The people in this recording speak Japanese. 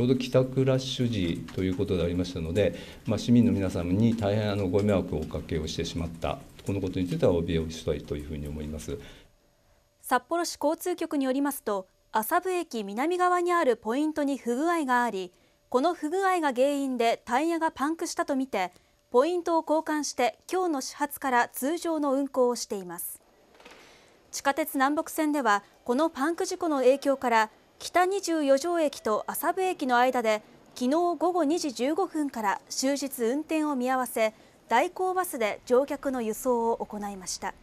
ちょうど帰宅ラッシュ時ということでありましたので、まあ、市民の皆様に大変あのご迷惑をおかけをしてしまった、このことについてはお詫びをしたいというふうに思います札幌市交通局によりますと、麻生駅南側にあるポイントに不具合があり、この不具合が原因でタイヤがパンクしたとみて、ポイントを交換して今日の始発から通常の運行をしています地下鉄南北線ではこのパンク事故の影響から北24条駅と麻布駅の間で昨日午後2時15分から終日運転を見合わせ代行バスで乗客の輸送を行いました。